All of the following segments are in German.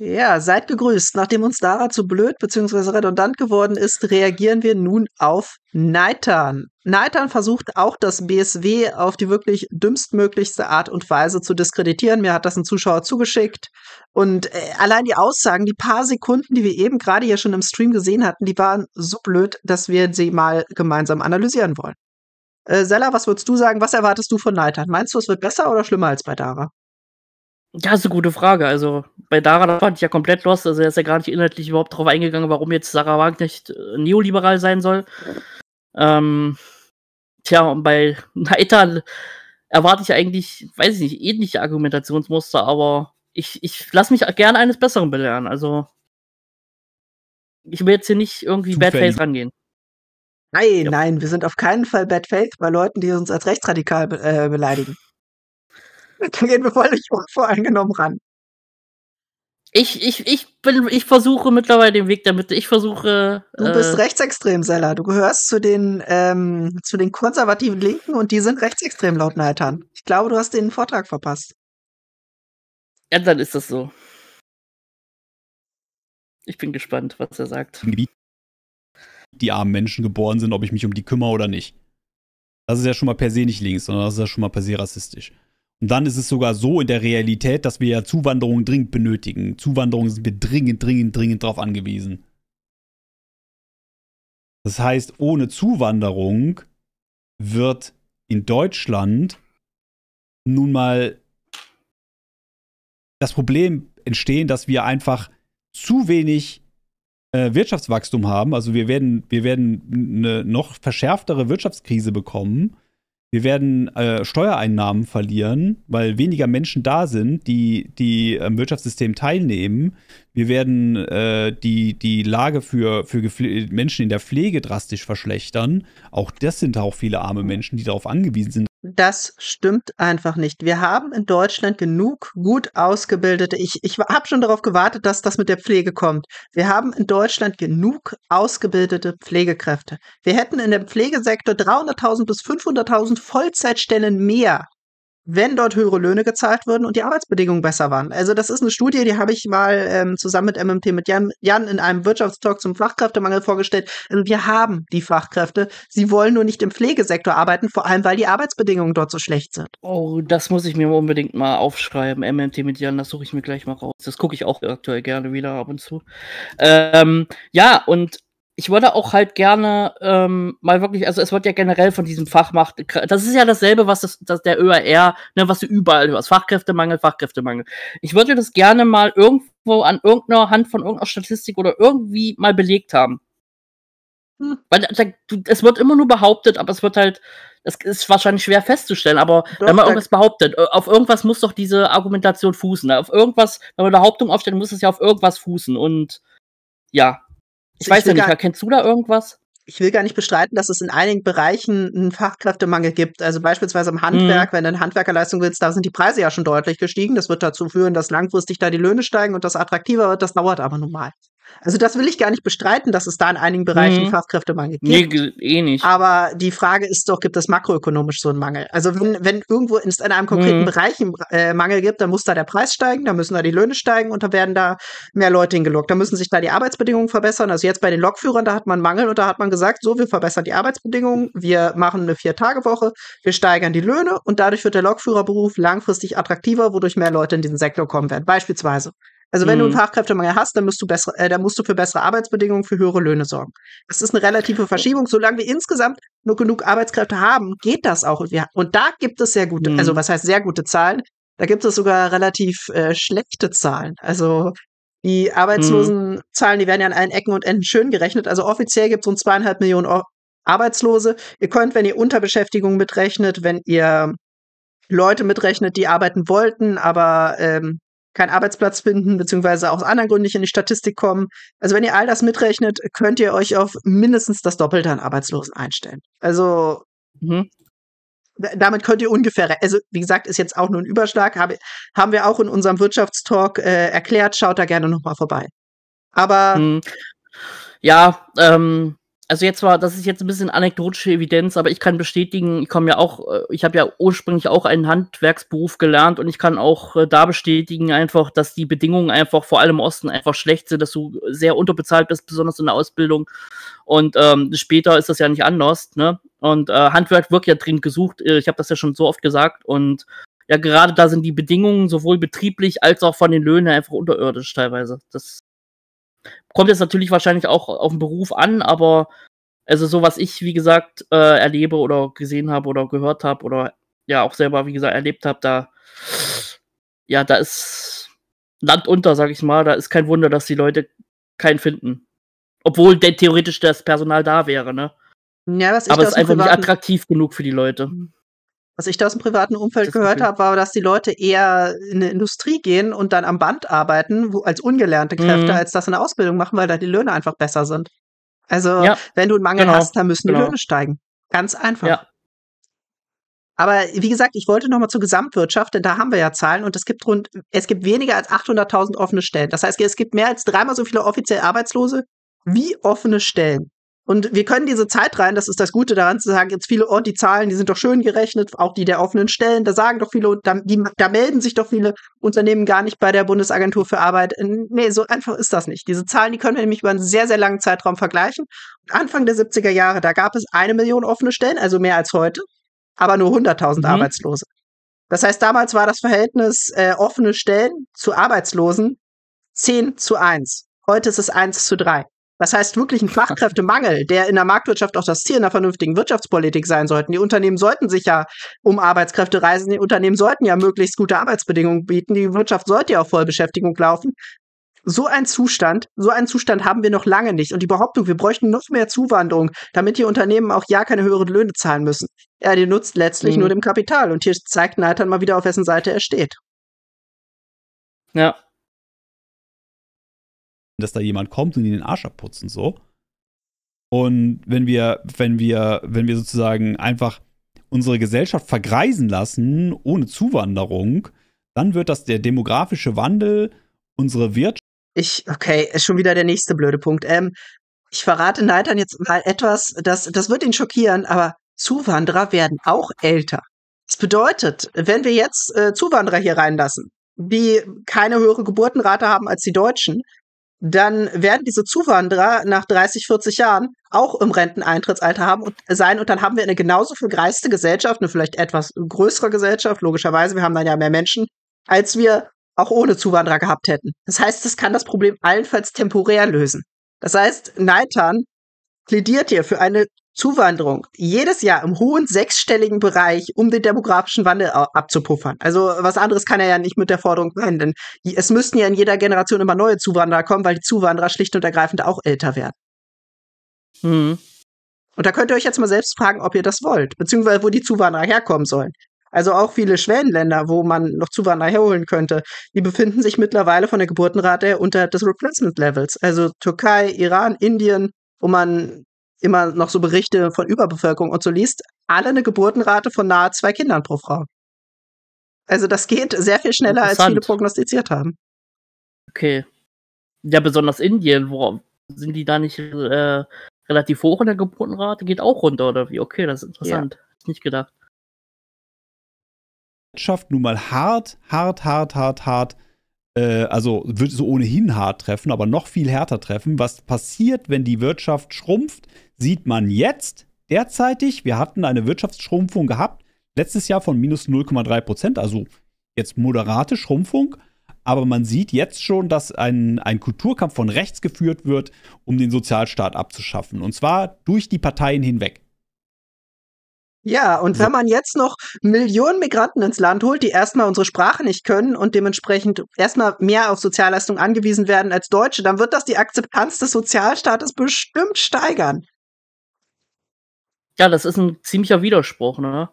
Ja, seid gegrüßt. Nachdem uns Dara zu blöd bzw. redundant geworden ist, reagieren wir nun auf Neitern. Neitern versucht auch das BSW auf die wirklich dümmstmöglichste Art und Weise zu diskreditieren. Mir hat das ein Zuschauer zugeschickt. Und äh, allein die Aussagen, die paar Sekunden, die wir eben gerade ja schon im Stream gesehen hatten, die waren so blöd, dass wir sie mal gemeinsam analysieren wollen. Äh, Sella, was würdest du sagen? Was erwartest du von Neitern? Meinst du, es wird besser oder schlimmer als bei Dara? Ja, ist eine gute Frage. Also bei Dara da fand ich ja komplett lost. Also er ist ja gar nicht inhaltlich überhaupt darauf eingegangen, warum jetzt Sarah Wagenknecht äh, neoliberal sein soll. Ähm, tja, und bei Naita erwarte ich eigentlich, weiß ich nicht, ähnliche Argumentationsmuster, aber ich, ich lasse mich gerne eines Besseren belehren. Also ich will jetzt hier nicht irgendwie Zufällig. Bad Faith rangehen. Nein, ja. nein, wir sind auf keinen Fall Bad Faith bei Leuten, die uns als rechtsradikal äh, beleidigen. dann gehen wir völlig unvoreingenommen ran. Ich, ich, ich, bin, ich versuche mittlerweile den Weg der Mitte. Ich versuche. Du bist äh, rechtsextrem, Sella. Du gehörst zu den, ähm, zu den konservativen Linken und die sind rechtsextrem laut Neitern. Ich glaube, du hast den Vortrag verpasst. Ja, dann ist das so. Ich bin gespannt, was er sagt. Die armen Menschen geboren sind, ob ich mich um die kümmere oder nicht. Das ist ja schon mal per se nicht links, sondern das ist ja schon mal per se rassistisch. Und dann ist es sogar so in der Realität, dass wir ja Zuwanderung dringend benötigen. Zuwanderung sind wir dringend, dringend, dringend darauf angewiesen. Das heißt, ohne Zuwanderung wird in Deutschland nun mal das Problem entstehen, dass wir einfach zu wenig äh, Wirtschaftswachstum haben. Also wir werden, wir werden eine noch verschärftere Wirtschaftskrise bekommen wir werden äh, Steuereinnahmen verlieren, weil weniger Menschen da sind, die, die am ähm, Wirtschaftssystem teilnehmen. Wir werden äh, die, die Lage für, für Menschen in der Pflege drastisch verschlechtern. Auch das sind auch viele arme Menschen, die darauf angewiesen sind. Das stimmt einfach nicht. Wir haben in Deutschland genug gut ausgebildete, ich, ich habe schon darauf gewartet, dass das mit der Pflege kommt. Wir haben in Deutschland genug ausgebildete Pflegekräfte. Wir hätten in dem Pflegesektor 300.000 bis 500.000 Vollzeitstellen mehr wenn dort höhere Löhne gezahlt würden und die Arbeitsbedingungen besser waren. Also das ist eine Studie, die habe ich mal ähm, zusammen mit MMT, mit Jan, Jan in einem Wirtschaftstalk zum Fachkräftemangel vorgestellt. Also wir haben die Fachkräfte. Sie wollen nur nicht im Pflegesektor arbeiten, vor allem weil die Arbeitsbedingungen dort so schlecht sind. Oh, das muss ich mir unbedingt mal aufschreiben. MMT mit Jan, das suche ich mir gleich mal raus. Das gucke ich auch aktuell gerne wieder ab und zu. Ähm, ja, und ich würde auch halt gerne ähm, mal wirklich, also es wird ja generell von diesem Fachmacht, das ist ja dasselbe, was das, das der ÖRR, ne, was du überall hörst, Fachkräftemangel, Fachkräftemangel. Ich würde das gerne mal irgendwo an irgendeiner Hand von irgendeiner Statistik oder irgendwie mal belegt haben. Hm. Weil da, du, es wird immer nur behauptet, aber es wird halt, es ist wahrscheinlich schwer festzustellen, aber doch, wenn man irgendwas behauptet, äh, auf irgendwas muss doch diese Argumentation fußen. Auf irgendwas, wenn man eine Behauptung aufstellt, muss es ja auf irgendwas fußen und ja, ich weiß ich ja nicht, gar, kennst du da irgendwas? Ich will gar nicht bestreiten, dass es in einigen Bereichen einen Fachkräftemangel gibt. Also beispielsweise im Handwerk, mhm. wenn du eine Handwerkerleistung willst, da sind die Preise ja schon deutlich gestiegen. Das wird dazu führen, dass langfristig da die Löhne steigen und das attraktiver wird. Das dauert aber nun mal. Also das will ich gar nicht bestreiten, dass es da in einigen Bereichen mhm. Fachkräftemangel gibt. Nee, eh nicht. Aber die Frage ist doch, gibt es makroökonomisch so einen Mangel? Also wenn, wenn irgendwo in, in einem konkreten mhm. Bereich einen äh, Mangel gibt, dann muss da der Preis steigen, dann müssen da die Löhne steigen und dann werden da mehr Leute hingelockt. Da müssen sich da die Arbeitsbedingungen verbessern. Also jetzt bei den Lokführern, da hat man Mangel und da hat man gesagt, so, wir verbessern die Arbeitsbedingungen, wir machen eine Vier-Tage-Woche, wir steigern die Löhne und dadurch wird der Lokführerberuf langfristig attraktiver, wodurch mehr Leute in diesen Sektor kommen werden. Beispielsweise. Also wenn mhm. du einen mhm. Fachkräftemangel hast, dann musst du bessere, äh, dann musst du für bessere Arbeitsbedingungen, für höhere Löhne sorgen. Das ist eine relative Verschiebung. Solange wir insgesamt nur genug Arbeitskräfte haben, geht das auch. Und, wir, und da gibt es sehr gute, also mhm. also was heißt sehr gute Zahlen? Da gibt es sogar relativ äh, schlechte Zahlen. Also die mhm. Arbeitslosenzahlen, die werden ja an allen Ecken und Enden schön gerechnet. Also offiziell gibt es rund zweieinhalb Millionen Arbeitslose. Ihr könnt, wenn ihr Unterbeschäftigung mitrechnet, wenn ihr Leute mitrechnet, die arbeiten wollten, aber ähm, keinen Arbeitsplatz finden, beziehungsweise aus anderen Gründen nicht in die Statistik kommen. Also wenn ihr all das mitrechnet, könnt ihr euch auf mindestens das Doppelte an Arbeitslosen einstellen. Also mhm. damit könnt ihr ungefähr, also wie gesagt, ist jetzt auch nur ein Überschlag, hab, haben wir auch in unserem Wirtschaftstalk äh, erklärt, schaut da gerne nochmal vorbei. Aber mhm. ja, ähm, also jetzt war, das ist jetzt ein bisschen anekdotische Evidenz, aber ich kann bestätigen, ich komme ja auch, äh, ich habe ja ursprünglich auch einen Handwerksberuf gelernt und ich kann auch äh, da bestätigen einfach, dass die Bedingungen einfach vor allem im Osten einfach schlecht sind, dass du sehr unterbezahlt bist, besonders in der Ausbildung. Und ähm, später ist das ja nicht anders, ne? Und äh, Handwerk wird ja dringend gesucht. Äh, ich habe das ja schon so oft gesagt und ja, gerade da sind die Bedingungen sowohl betrieblich als auch von den Löhnen einfach unterirdisch teilweise. Das Kommt jetzt natürlich wahrscheinlich auch auf den Beruf an, aber also so, was ich, wie gesagt, äh, erlebe oder gesehen habe oder gehört habe oder ja auch selber, wie gesagt, erlebt habe, da ja, da ist Land unter, sag ich mal. Da ist kein Wunder, dass die Leute keinen finden. Obwohl theoretisch das Personal da wäre, ne? Ja, was ich Aber es ist einfach nicht attraktiv genug für die Leute. Mhm. Was ich da aus dem privaten Umfeld das gehört habe, war, dass die Leute eher in die Industrie gehen und dann am Band arbeiten, wo, als ungelernte Kräfte, mhm. als das in der Ausbildung machen, weil da die Löhne einfach besser sind. Also, ja, wenn du einen Mangel genau, hast, dann müssen genau. die Löhne steigen. Ganz einfach. Ja. Aber wie gesagt, ich wollte nochmal zur Gesamtwirtschaft, denn da haben wir ja Zahlen und es gibt rund, es gibt weniger als 800.000 offene Stellen. Das heißt, es gibt mehr als dreimal so viele offiziell Arbeitslose wie offene Stellen. Und wir können diese Zeit rein, das ist das Gute daran zu sagen, jetzt viele, oh, die Zahlen, die sind doch schön gerechnet, auch die der offenen Stellen, da sagen doch viele, da, die, da melden sich doch viele Unternehmen gar nicht bei der Bundesagentur für Arbeit. Nee, so einfach ist das nicht. Diese Zahlen, die können wir nämlich über einen sehr, sehr langen Zeitraum vergleichen. Anfang der 70er Jahre, da gab es eine Million offene Stellen, also mehr als heute, aber nur 100.000 mhm. Arbeitslose. Das heißt, damals war das Verhältnis äh, offene Stellen zu Arbeitslosen 10 zu 1. Heute ist es 1 zu 3 was heißt wirklich ein Fachkräftemangel, der in der Marktwirtschaft auch das Ziel einer vernünftigen Wirtschaftspolitik sein sollte. Die Unternehmen sollten sich ja um Arbeitskräfte reisen, die Unternehmen sollten ja möglichst gute Arbeitsbedingungen bieten, die Wirtschaft sollte ja auf Vollbeschäftigung laufen. So ein Zustand, so einen Zustand haben wir noch lange nicht. Und die Behauptung, wir bräuchten noch mehr Zuwanderung, damit die Unternehmen auch ja keine höheren Löhne zahlen müssen. Ja, die nutzt letztlich mhm. nur dem Kapital. Und hier zeigt Nathan mal wieder, auf wessen Seite er steht. Ja, dass da jemand kommt und ihnen den Arsch abputzen und so. Und wenn wir, wenn wir, wenn wir sozusagen einfach unsere Gesellschaft vergreisen lassen ohne Zuwanderung, dann wird das der demografische Wandel, unsere Wirtschaft. Ich, okay, ist schon wieder der nächste blöde Punkt. Ähm, ich verrate Neitern jetzt mal etwas, das, das wird ihn schockieren, aber Zuwanderer werden auch älter. Das bedeutet, wenn wir jetzt äh, Zuwanderer hier reinlassen, die keine höhere Geburtenrate haben als die Deutschen, dann werden diese Zuwanderer nach 30, 40 Jahren auch im Renteneintrittsalter haben und sein. Und dann haben wir eine genauso vergreiste Gesellschaft, eine vielleicht etwas größere Gesellschaft, logischerweise, wir haben dann ja mehr Menschen, als wir auch ohne Zuwanderer gehabt hätten. Das heißt, das kann das Problem allenfalls temporär lösen. Das heißt, Neitan plädiert hier für eine Zuwanderung jedes Jahr im hohen sechsstelligen Bereich, um den demografischen Wandel abzupuffern. Also was anderes kann er ja nicht mit der Forderung sein, denn es müssten ja in jeder Generation immer neue Zuwanderer kommen, weil die Zuwanderer schlicht und ergreifend auch älter werden. Mhm. Und da könnt ihr euch jetzt mal selbst fragen, ob ihr das wollt, beziehungsweise wo die Zuwanderer herkommen sollen. Also auch viele Schwellenländer, wo man noch Zuwanderer herholen könnte, die befinden sich mittlerweile von der Geburtenrate her unterhalb des Replacement Levels. Also Türkei, Iran, Indien, wo man immer noch so Berichte von Überbevölkerung und so liest, alle eine Geburtenrate von nahe zwei Kindern pro Frau. Also das geht sehr viel schneller, als viele prognostiziert haben. Okay. Ja, besonders Indien, wo sind die da nicht äh, relativ hoch in der Geburtenrate? Geht auch runter, oder wie? Okay, das ist interessant. Ja. ich nicht gedacht. Wirtschaft nun mal hart, hart, hart, hart, hart äh, also wird so ohnehin hart treffen, aber noch viel härter treffen. Was passiert, wenn die Wirtschaft schrumpft? sieht man jetzt derzeitig, wir hatten eine Wirtschaftsschrumpfung gehabt, letztes Jahr von minus 0,3 Prozent, also jetzt moderate Schrumpfung. Aber man sieht jetzt schon, dass ein, ein Kulturkampf von rechts geführt wird, um den Sozialstaat abzuschaffen. Und zwar durch die Parteien hinweg. Ja, und wenn man jetzt noch Millionen Migranten ins Land holt, die erstmal unsere Sprache nicht können und dementsprechend erstmal mehr auf Sozialleistungen angewiesen werden als Deutsche, dann wird das die Akzeptanz des Sozialstaates bestimmt steigern. Ja, das ist ein ziemlicher Widerspruch, ne?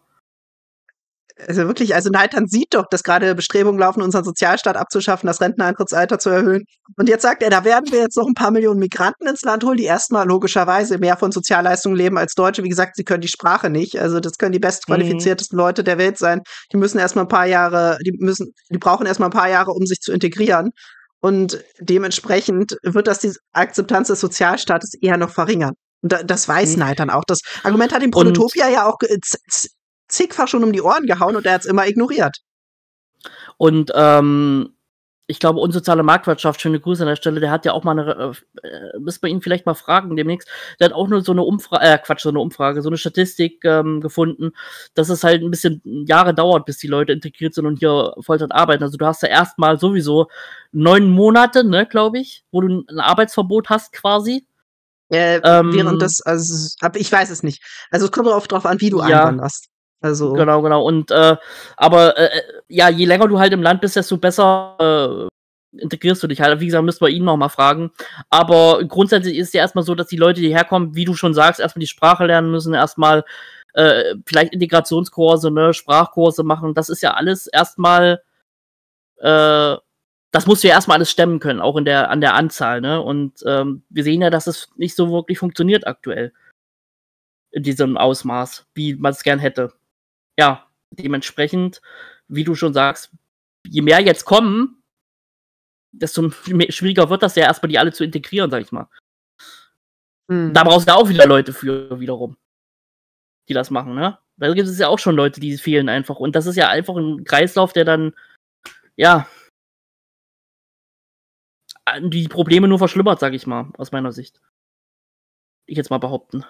Also wirklich, also Neidhan sieht doch, dass gerade Bestrebungen laufen, unseren Sozialstaat abzuschaffen, das Renteneintrittsalter zu erhöhen. Und jetzt sagt er, da werden wir jetzt noch ein paar Millionen Migranten ins Land holen, die erstmal logischerweise mehr von Sozialleistungen leben als Deutsche. Wie gesagt, sie können die Sprache nicht. Also das können die bestqualifiziertesten mhm. Leute der Welt sein. Die müssen erstmal ein paar Jahre, die müssen, die brauchen erstmal ein paar Jahre, um sich zu integrieren. Und dementsprechend wird das die Akzeptanz des Sozialstaates eher noch verringern. Und da, das weiß mhm. Neid dann auch. Das Argument hat ihm Protopia ja auch zigfach schon um die Ohren gehauen und er hat es immer ignoriert. Und ähm, ich glaube, unsoziale Marktwirtschaft, schöne Grüße an der Stelle, der hat ja auch mal eine, äh, äh, müssen wir ihn vielleicht mal fragen demnächst, der hat auch nur so eine Umfrage, äh, Quatsch, so eine Umfrage, so eine Statistik ähm, gefunden, dass es halt ein bisschen Jahre dauert, bis die Leute integriert sind und hier Vollzeit arbeiten. Also du hast ja erstmal sowieso neun Monate, ne, glaube ich, wo du ein Arbeitsverbot hast quasi. Äh, ähm, während das, also hab, ich weiß es nicht. Also es kommt oft drauf an, wie du ja. einwanderst. Also. Genau, genau. Und äh, aber äh, äh, ja, je länger du halt im Land bist, desto besser äh, integrierst du dich halt. Wie gesagt, müssen wir ihn nochmal fragen. Aber grundsätzlich ist es ja erstmal so, dass die Leute, die herkommen, wie du schon sagst, erstmal die Sprache lernen müssen, erstmal äh, vielleicht Integrationskurse, ne, Sprachkurse machen. Das ist ja alles erstmal äh, das musst du ja erstmal alles stemmen können, auch in der, an der Anzahl, ne? Und ähm, wir sehen ja, dass es nicht so wirklich funktioniert aktuell. In diesem Ausmaß, wie man es gern hätte. Ja, dementsprechend, wie du schon sagst, je mehr jetzt kommen, desto schwieriger wird das ja erstmal, die alle zu integrieren, sag ich mal. Hm. Da brauchst du auch wieder Leute für, wiederum, die das machen, ne? Da gibt es ja auch schon Leute, die fehlen einfach. Und das ist ja einfach ein Kreislauf, der dann, ja, äh, die Probleme nur verschlimmert, sag ich mal, aus meiner Sicht. Ich jetzt mal behaupten.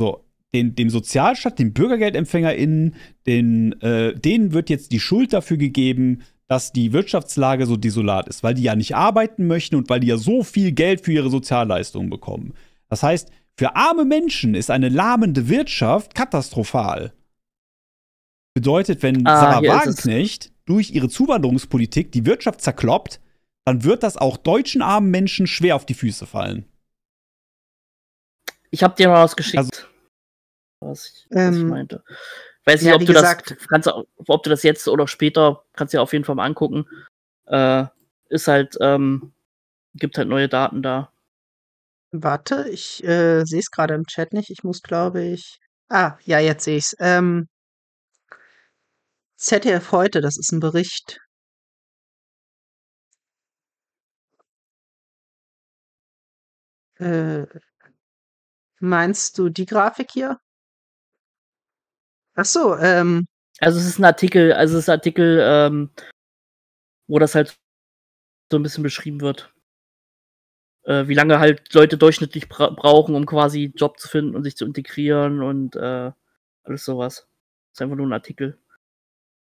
So, den, dem Sozialstaat, den BürgergeldempfängerInnen, den, äh, denen wird jetzt die Schuld dafür gegeben, dass die Wirtschaftslage so desolat ist, weil die ja nicht arbeiten möchten und weil die ja so viel Geld für ihre Sozialleistungen bekommen. Das heißt, für arme Menschen ist eine lahmende Wirtschaft katastrophal. Bedeutet, wenn ah, Sarah Wagenknecht durch ihre Zuwanderungspolitik die Wirtschaft zerkloppt, dann wird das auch deutschen armen Menschen schwer auf die Füße fallen. Ich habe dir mal was geschickt, also, was, ich, was ähm, ich meinte. Weiß nicht, ja, ob, du gesagt, das, kannst, ob du das jetzt oder später kannst dir auf jeden Fall mal angucken. Äh, ist halt, ähm, gibt halt neue Daten da. Warte, ich äh, sehe es gerade im Chat nicht. Ich muss, glaube ich. Ah, ja, jetzt sehe ich es. Ähm, ZDF heute, das ist ein Bericht. Äh, meinst du die Grafik hier? Ach so, ähm. Also es ist ein Artikel, also es ist Artikel, ähm, wo das halt so ein bisschen beschrieben wird. Äh, wie lange halt Leute durchschnittlich bra brauchen, um quasi einen Job zu finden und sich zu integrieren und äh, alles sowas. Das ist einfach nur ein Artikel.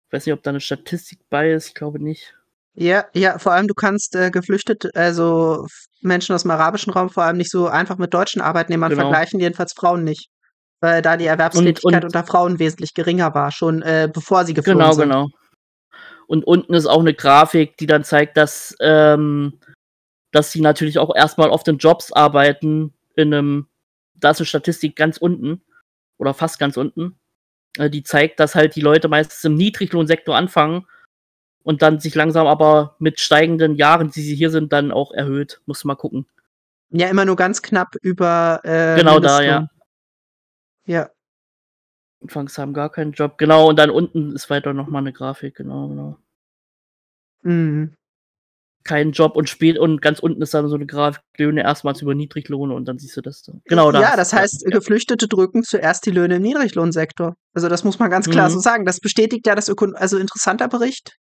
Ich weiß nicht, ob da eine Statistik bei ist, ich glaube nicht. Ja, ja, vor allem du kannst äh, geflüchtet, also Menschen aus dem arabischen Raum vor allem nicht so einfach mit deutschen Arbeitnehmern genau. vergleichen, jedenfalls Frauen nicht. Weil da die Erwerbstätigkeit und, und, unter Frauen wesentlich geringer war, schon äh, bevor sie geflüchtet genau, sind. Genau, genau. Und unten ist auch eine Grafik, die dann zeigt, dass, ähm, dass sie natürlich auch erstmal oft in Jobs arbeiten, in einem, da ist eine Statistik ganz unten oder fast ganz unten, äh, die zeigt, dass halt die Leute meistens im Niedriglohnsektor anfangen und dann sich langsam aber mit steigenden Jahren, die sie hier sind, dann auch erhöht. Muss mal gucken. Ja, immer nur ganz knapp über. Äh, genau da, ja. Ja. Anfangs haben gar keinen Job, genau. Und dann unten ist weiter nochmal eine Grafik, genau, genau. Mhm keinen Job und spät und ganz unten ist dann so eine Grafik, Löhne erstmals über Niedriglohn und dann siehst du das Genau das. Ja, das heißt, ja. Geflüchtete drücken zuerst die Löhne im Niedriglohnsektor. Also das muss man ganz klar mhm. so sagen. Das bestätigt ja das Ökon also interessanter Bericht.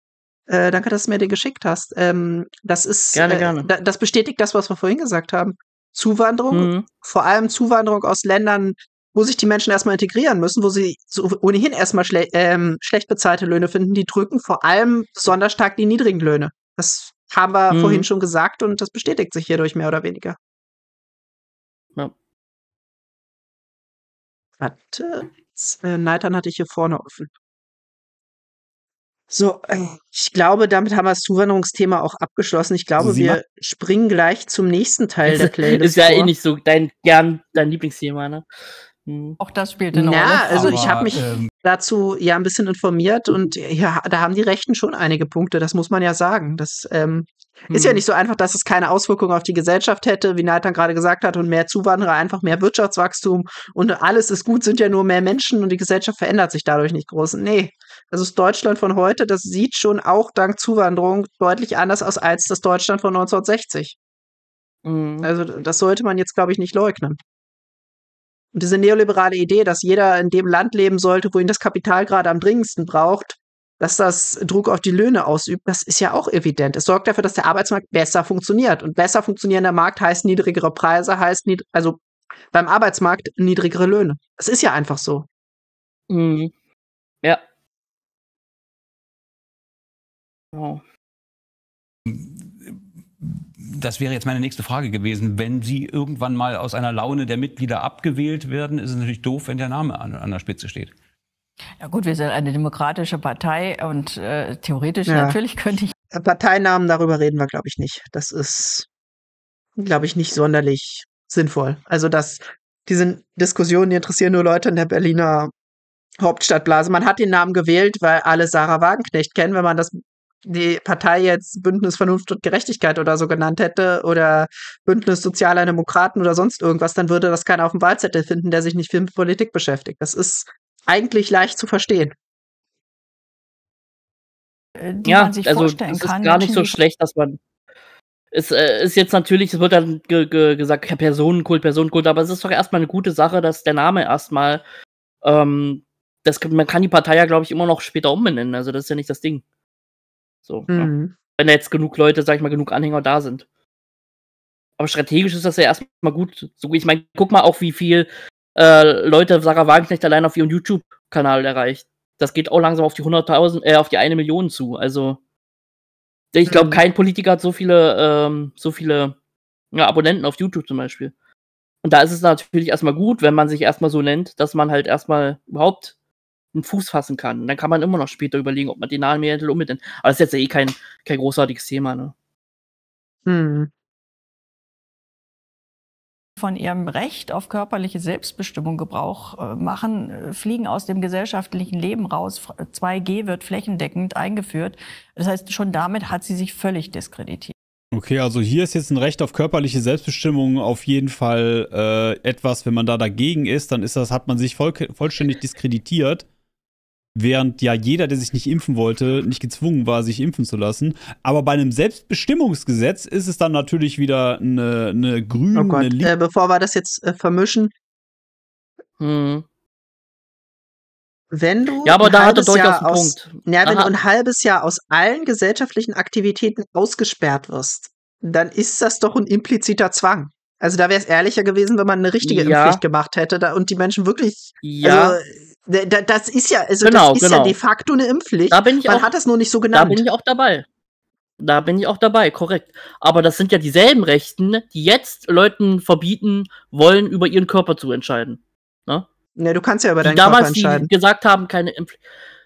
Äh, danke, dass du mir den geschickt hast. Ähm, das ist gerne, äh, gerne. Da, das bestätigt das, was wir vorhin gesagt haben. Zuwanderung, mhm. vor allem Zuwanderung aus Ländern, wo sich die Menschen erstmal integrieren müssen, wo sie so ohnehin erstmal schle ähm, schlecht bezahlte Löhne finden, die drücken vor allem besonders stark die niedrigen Löhne. Das haben wir mhm. vorhin schon gesagt und das bestätigt sich hierdurch mehr oder weniger. Ja. Warte, äh, Neitern hatte ich hier vorne offen. So, äh, ich glaube, damit haben wir das Zuwanderungsthema auch abgeschlossen. Ich glaube, Sie wir springen gleich zum nächsten Teil der Playlist. Ist ja eh vor. eh nicht so dein gern dein Lieblingsthema, ne? Hm. Auch das spielt eine Rolle. Ja, also ich habe mich ähm, dazu ja ein bisschen informiert und ja, da haben die Rechten schon einige Punkte, das muss man ja sagen. Das ähm, hm. ist ja hm. nicht so einfach, dass es keine Auswirkungen auf die Gesellschaft hätte, wie Nathan gerade gesagt hat, und mehr Zuwanderer, einfach mehr Wirtschaftswachstum und alles ist gut, sind ja nur mehr Menschen und die Gesellschaft verändert sich dadurch nicht groß. Nee. Also das Deutschland von heute, das sieht schon auch dank Zuwanderung deutlich anders aus als das Deutschland von 1960. Hm. Also das sollte man jetzt, glaube ich, nicht leugnen. Und diese neoliberale Idee, dass jeder in dem Land leben sollte, wo ihn das Kapital gerade am dringendsten braucht, dass das Druck auf die Löhne ausübt, das ist ja auch evident. Es sorgt dafür, dass der Arbeitsmarkt besser funktioniert. Und besser funktionierender Markt heißt niedrigere Preise, heißt niedr also beim Arbeitsmarkt niedrigere Löhne. Das ist ja einfach so. Mhm. Ja. Wow. Hm das wäre jetzt meine nächste Frage gewesen. Wenn Sie irgendwann mal aus einer Laune der Mitglieder abgewählt werden, ist es natürlich doof, wenn der Name an, an der Spitze steht. Ja gut, wir sind eine demokratische Partei und äh, theoretisch ja. natürlich könnte ich. Äh, Parteinamen, darüber reden wir, glaube ich, nicht. Das ist, glaube ich, nicht sonderlich sinnvoll. Also das, diese Diskussionen die interessieren nur Leute in der Berliner Hauptstadtblase. Man hat den Namen gewählt, weil alle Sarah Wagenknecht kennen. Wenn man das die Partei jetzt Bündnis Vernunft und Gerechtigkeit oder so genannt hätte oder Bündnis Sozialer Demokraten oder sonst irgendwas, dann würde das keiner auf dem Wahlzettel finden, der sich nicht viel mit Politik beschäftigt. Das ist eigentlich leicht zu verstehen. Äh, die ja, man sich also vorstellen es ist kann, gar nicht so schlecht, dass man äh, es ist jetzt natürlich, es wird dann ge ge gesagt, ja, Personenkult, Personenkult, aber es ist doch erstmal eine gute Sache, dass der Name erstmal, ähm, das, man kann die Partei ja, glaube ich, immer noch später umbenennen, also das ist ja nicht das Ding. So, mhm. ja. Wenn da jetzt genug Leute, sag ich mal, genug Anhänger da sind. Aber strategisch ist das ja erstmal gut. So, ich meine, guck mal auch, wie viel äh, Leute Sarah Wagenknecht allein auf ihrem YouTube-Kanal erreicht. Das geht auch langsam auf die 100.000, äh, auf die eine Million zu. Also, ich glaube, mhm. kein Politiker hat so viele, ähm, so viele ja, Abonnenten auf YouTube zum Beispiel. Und da ist es natürlich erstmal gut, wenn man sich erstmal so nennt, dass man halt erstmal überhaupt einen Fuß fassen kann. Und dann kann man immer noch später überlegen, ob man den Nahenmädel unbedingt. Aber das ist jetzt ja eh kein, kein großartiges Thema, ne? Hm. Von ihrem Recht auf körperliche Selbstbestimmung Gebrauch äh, machen, äh, fliegen aus dem gesellschaftlichen Leben raus. 2G wird flächendeckend eingeführt. Das heißt, schon damit hat sie sich völlig diskreditiert. Okay, also hier ist jetzt ein Recht auf körperliche Selbstbestimmung auf jeden Fall äh, etwas, wenn man da dagegen ist, dann ist das, hat man sich voll, vollständig diskreditiert während ja jeder, der sich nicht impfen wollte, nicht gezwungen war, sich impfen zu lassen. Aber bei einem Selbstbestimmungsgesetz ist es dann natürlich wieder eine, eine grüne oh Gott. Äh, bevor wir das jetzt äh, vermischen. Hm. Wenn du ja, aber da hatte Deutsch Jahr aus, Punkt. Ja, wenn Aha. du ein halbes Jahr aus allen gesellschaftlichen Aktivitäten ausgesperrt wirst, dann ist das doch ein impliziter Zwang. Also da wäre es ehrlicher gewesen, wenn man eine richtige ja. Impfpflicht gemacht hätte da, und die Menschen wirklich ja. also, das ist ja, also genau, das ist genau. ja de facto eine Impfpflicht. Da bin ich Man auch, hat das nur nicht so genannt. Da bin ich auch dabei. Da bin ich auch dabei, korrekt. Aber das sind ja dieselben Rechten, die jetzt Leuten verbieten wollen, über ihren Körper zu entscheiden. Ne? Ja, du kannst ja über die deinen damals, Körper entscheiden. Die gesagt haben, keine Impfpflicht.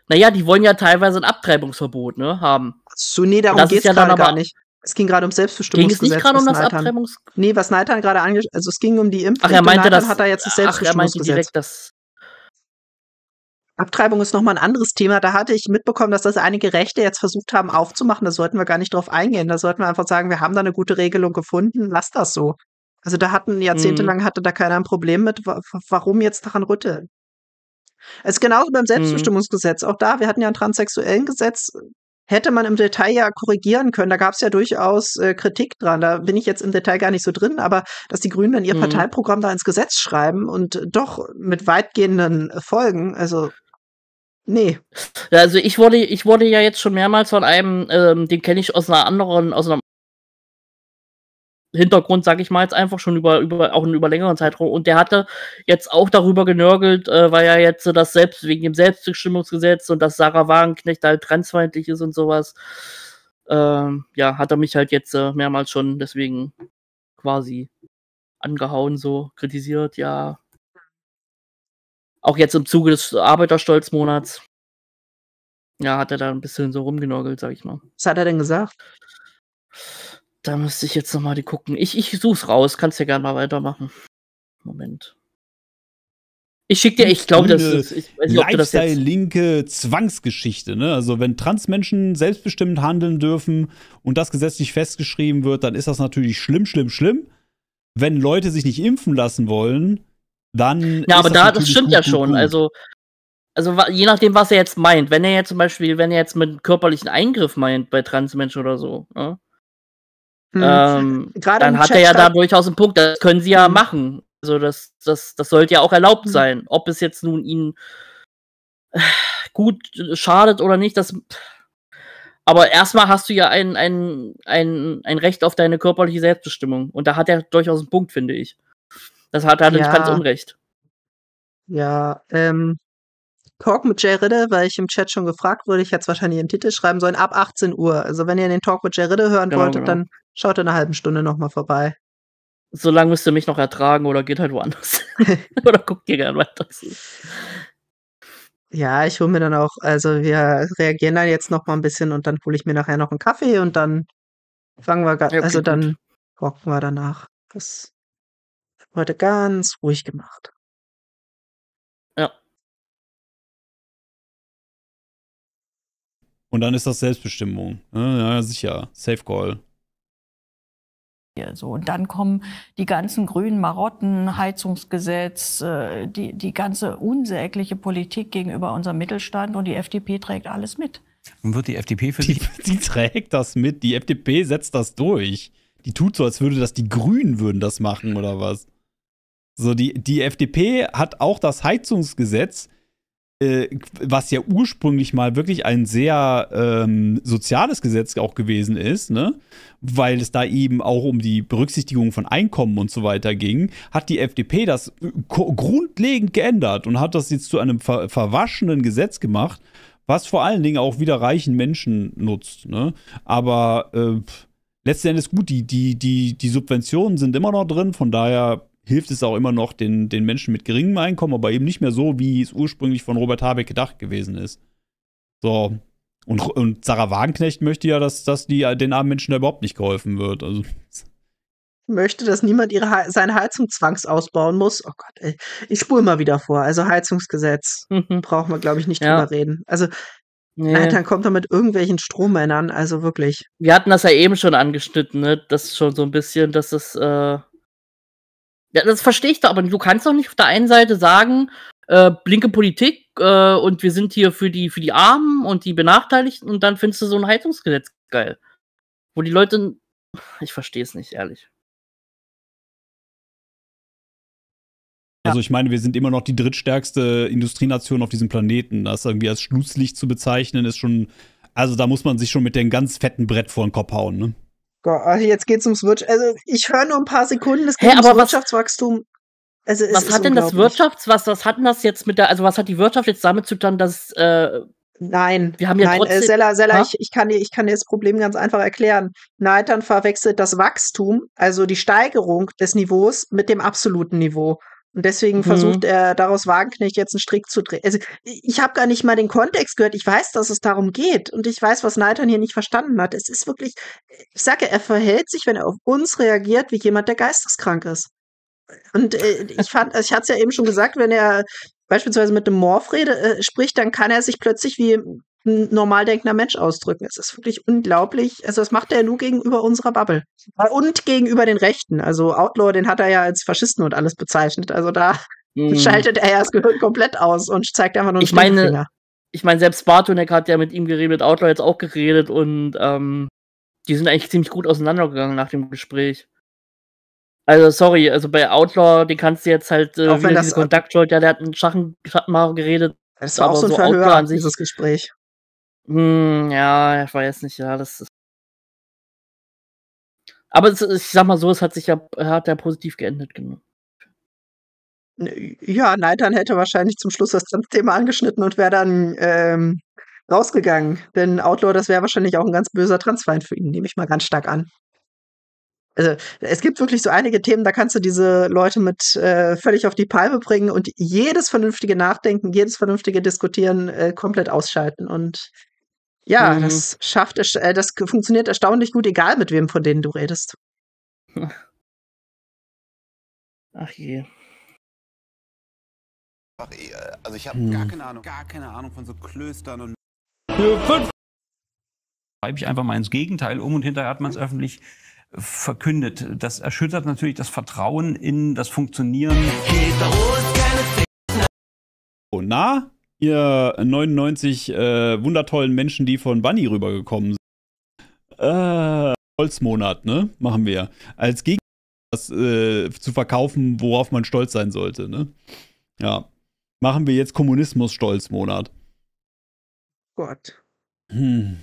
Naja, die wollen ja teilweise ein Abtreibungsverbot ne, haben. So, nee, darum geht es ja gerade gar nicht. Es ging gerade um Selbstbestimmungsgesetz. Ging es nicht gerade um das Abtreibungs... Nee, was Neitan gerade angesprochen also es ging um die Impfpflicht. Ach, er meinte, das, hat er jetzt das Selbstbestimmungsgesetz. Ach, er meinte direkt das Abtreibung ist nochmal ein anderes Thema. Da hatte ich mitbekommen, dass das einige Rechte jetzt versucht haben aufzumachen. Da sollten wir gar nicht drauf eingehen. Da sollten wir einfach sagen, wir haben da eine gute Regelung gefunden, lass das so. Also da hatten jahrzehntelang mhm. hatte da keiner ein Problem mit, warum jetzt daran rütteln? Es ist genauso beim mhm. Selbstbestimmungsgesetz. Auch da, wir hatten ja ein transsexuellen Gesetz, hätte man im Detail ja korrigieren können. Da gab es ja durchaus äh, Kritik dran. Da bin ich jetzt im Detail gar nicht so drin, aber dass die Grünen dann ihr mhm. Parteiprogramm da ins Gesetz schreiben und doch mit weitgehenden Folgen, also Nee. Also ich wurde, ich wurde ja jetzt schon mehrmals von einem, ähm, den kenne ich aus einer anderen, aus einem Hintergrund, sag ich mal, jetzt einfach schon über, über auch einen über längeren Zeitraum. Und der hatte jetzt auch darüber genörgelt, äh, weil er jetzt äh, das selbst wegen dem Selbstbestimmungsgesetz und dass Sarah Wagenknecht halt transfeindlich ist und sowas. Ähm, ja, hat er mich halt jetzt äh, mehrmals schon deswegen quasi angehauen, so kritisiert, ja, auch jetzt im Zuge des Arbeiterstolzmonats. Ja, hat er da ein bisschen so rumgenörgelt, sag ich mal. Was hat er denn gesagt? Da müsste ich jetzt nochmal die gucken. Ich, ich such's raus, kannst ja gerne mal weitermachen. Moment. Ich schicke dir, ich glaube, das ist Lifestyle linke Zwangsgeschichte, ne? Also wenn Transmenschen selbstbestimmt handeln dürfen und das gesetzlich festgeschrieben wird, dann ist das natürlich schlimm, schlimm, schlimm. Wenn Leute sich nicht impfen lassen wollen, dann. Ja, aber das da, das stimmt gut, ja schon. Gut. Also, also je nachdem, was er jetzt meint. Wenn er jetzt zum Beispiel, wenn er jetzt mit körperlichen Eingriff meint bei Transmenschen oder so, ne? hm. ähm, dann hat er ja da durchaus einen Punkt. Das können sie ja mhm. machen. Also das, das, das sollte ja auch erlaubt mhm. sein. Ob es jetzt nun ihnen gut schadet oder nicht, das. Aber erstmal hast du ja ein, ein, ein, ein Recht auf deine körperliche Selbstbestimmung. Und da hat er durchaus einen Punkt, finde ich. Das hat halt ja. nicht ganz Unrecht. Ja, ähm, Talk mit Jay Ridde, weil ich im Chat schon gefragt wurde, ich hätte es wahrscheinlich im Titel schreiben sollen, ab 18 Uhr. Also wenn ihr den Talk mit Jay Ridde hören genau, wolltet, genau. dann schaut in einer halben Stunde nochmal vorbei. So lange müsst ihr mich noch ertragen oder geht halt woanders. oder guckt ihr gerne weiter. Ja, ich hole mir dann auch, also wir reagieren dann jetzt nochmal ein bisschen und dann hole ich mir nachher noch einen Kaffee und dann fangen wir, ja, also okay, also dann rocken wir danach. Das Heute ganz ruhig gemacht. Ja. Und dann ist das Selbstbestimmung. Ne? Ja, sicher. Safe Call. So. Und dann kommen die ganzen grünen Marotten, Heizungsgesetz, äh, die, die ganze unsägliche Politik gegenüber unserem Mittelstand und die FDP trägt alles mit. Und wird die FDP für die, sich. Die trägt das mit, die FDP setzt das durch. Die tut so, als würde das die Grünen würden das machen oder was. So, die, die FDP hat auch das Heizungsgesetz, äh, was ja ursprünglich mal wirklich ein sehr ähm, soziales Gesetz auch gewesen ist, ne? weil es da eben auch um die Berücksichtigung von Einkommen und so weiter ging, hat die FDP das grundlegend geändert und hat das jetzt zu einem ver verwaschenen Gesetz gemacht, was vor allen Dingen auch wieder reichen Menschen nutzt. Ne? Aber äh, letzten Endes gut, die, die, die, die Subventionen sind immer noch drin, von daher hilft es auch immer noch den, den Menschen mit geringem Einkommen, aber eben nicht mehr so, wie es ursprünglich von Robert Habeck gedacht gewesen ist. So. Und, und Sarah Wagenknecht möchte ja, dass, dass die, den armen Menschen da überhaupt nicht geholfen wird. Also. Möchte, dass niemand ihre seine Heizung zwangsausbauen muss. Oh Gott, ey. ich spule mal wieder vor. Also Heizungsgesetz mhm. brauchen wir, glaube ich, nicht ja. drüber reden. Also Nee. Nein, dann kommt er mit irgendwelchen Strommännern, also wirklich. Wir hatten das ja eben schon angeschnitten, ne? Das ist schon so ein bisschen, dass es, äh, ja, das verstehe ich doch, aber du kannst doch nicht auf der einen Seite sagen, äh, linke Politik äh, und wir sind hier für die, für die Armen und die Benachteiligten und dann findest du so ein Heizungsgesetz geil. Wo die Leute. Ich verstehe es nicht, ehrlich. Also ich meine, wir sind immer noch die drittstärkste Industrienation auf diesem Planeten. Das irgendwie als Schlusslicht zu bezeichnen, ist schon, also da muss man sich schon mit dem ganz fetten Brett vor den Kopf hauen, ne? Gott, also jetzt geht's ums Wirtschaftswachstum. Also ich höre nur ein paar Sekunden, es geht Hä, aber ums Wirtschaftswachstum. Also, was hat denn das Wirtschafts, was, was hat denn das jetzt mit der, also was hat die Wirtschaft jetzt damit zu tun, dass äh, Nein, wir haben ja nein, äh, trotzdem, Sella, Sella, ich, ich, kann dir, ich kann dir das Problem ganz einfach erklären. Neitern verwechselt das Wachstum, also die Steigerung des Niveaus, mit dem absoluten Niveau. Und deswegen mhm. versucht er daraus Wagenknecht jetzt einen Strick zu drehen. Also ich habe gar nicht mal den Kontext gehört. Ich weiß, dass es darum geht. Und ich weiß, was Nathan hier nicht verstanden hat. Es ist wirklich, ich sage, er verhält sich, wenn er auf uns reagiert, wie jemand, der geisteskrank ist. Und äh, ich fand, ich hatte es ja eben schon gesagt, wenn er beispielsweise mit einem Morph äh, spricht, dann kann er sich plötzlich wie ein normal denkender Mensch ausdrücken. Es ist wirklich unglaublich. Also das macht er nur gegenüber unserer Bubble und gegenüber den Rechten. Also Outlaw, den hat er ja als Faschisten und alles bezeichnet. Also da mm. schaltet er ja das Gehirn komplett aus und zeigt einfach nur einen ich meine, ich meine, selbst Bartonek hat ja mit ihm geredet, Outlaw jetzt auch geredet und ähm, die sind eigentlich ziemlich gut auseinandergegangen nach dem Gespräch. Also sorry, also bei Outlaw, den kannst du jetzt halt äh, auch wenn das Kontakt ja, der hat einen Schattenmacher geredet. Das ist auch so ein Verhör, Outlaw an sich. dieses Gespräch. Hm, ja, ich weiß nicht, ja, das ist. Aber es, ich sag mal so, es hat sich ja, hat ja positiv geendet genug. Ja, Neidern hätte wahrscheinlich zum Schluss das Thema angeschnitten und wäre dann ähm, rausgegangen. Denn Outlaw, das wäre wahrscheinlich auch ein ganz böser Transfeind für ihn, nehme ich mal ganz stark an. Also es gibt wirklich so einige Themen, da kannst du diese Leute mit äh, völlig auf die Palme bringen und jedes vernünftige Nachdenken, jedes vernünftige Diskutieren äh, komplett ausschalten. Und ja, mhm. das schafft es, äh, das funktioniert erstaunlich gut, egal mit wem von denen du redest. Ach je. Ach, eh, äh, Also ich habe hm. gar keine Ahnung, gar keine Ahnung von so Klöstern und. Schreibe ich einfach mal ins Gegenteil um und hinterher hat man es öffentlich verkündet. Das erschüttert natürlich das Vertrauen in das Funktionieren. Oh, na? ihr 99 äh, wundertollen Menschen, die von Bunny rübergekommen sind. Äh, Holzmonat, ne? Machen wir. Als Gegenstand was äh, zu verkaufen, worauf man stolz sein sollte, ne? Ja. Machen wir jetzt Kommunismus-Stolzmonat. Gott. Hm.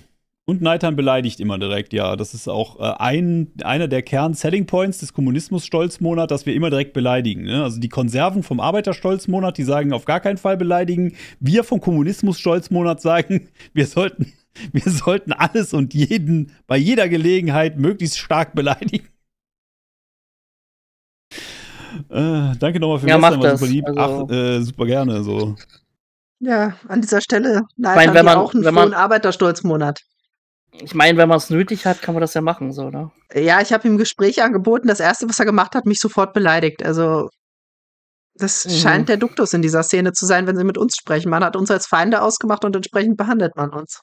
Und Neitan beleidigt immer direkt, ja. Das ist auch äh, ein, einer der Kern-Selling-Points des Kommunismus-Stolzmonat, dass wir immer direkt beleidigen. Ne? Also die Konserven vom Arbeiterstolzmonat, die sagen auf gar keinen Fall beleidigen. Wir vom Kommunismus-Stolzmonat sagen, wir sollten, wir sollten alles und jeden bei jeder Gelegenheit möglichst stark beleidigen. Äh, danke nochmal für ja, gestern, war super lieb. Also Ach, äh, super gerne. So. Ja, an dieser Stelle nein, meine, wenn man, auch einen wenn man, Arbeiterstolzmonat. Ich meine, wenn man es nötig hat, kann man das ja machen, so, ne? Ja, ich habe ihm Gespräche angeboten. Das Erste, was er gemacht hat, mich sofort beleidigt. Also, das mhm. scheint der Duktus in dieser Szene zu sein, wenn sie mit uns sprechen. Man hat uns als Feinde ausgemacht und entsprechend behandelt man uns.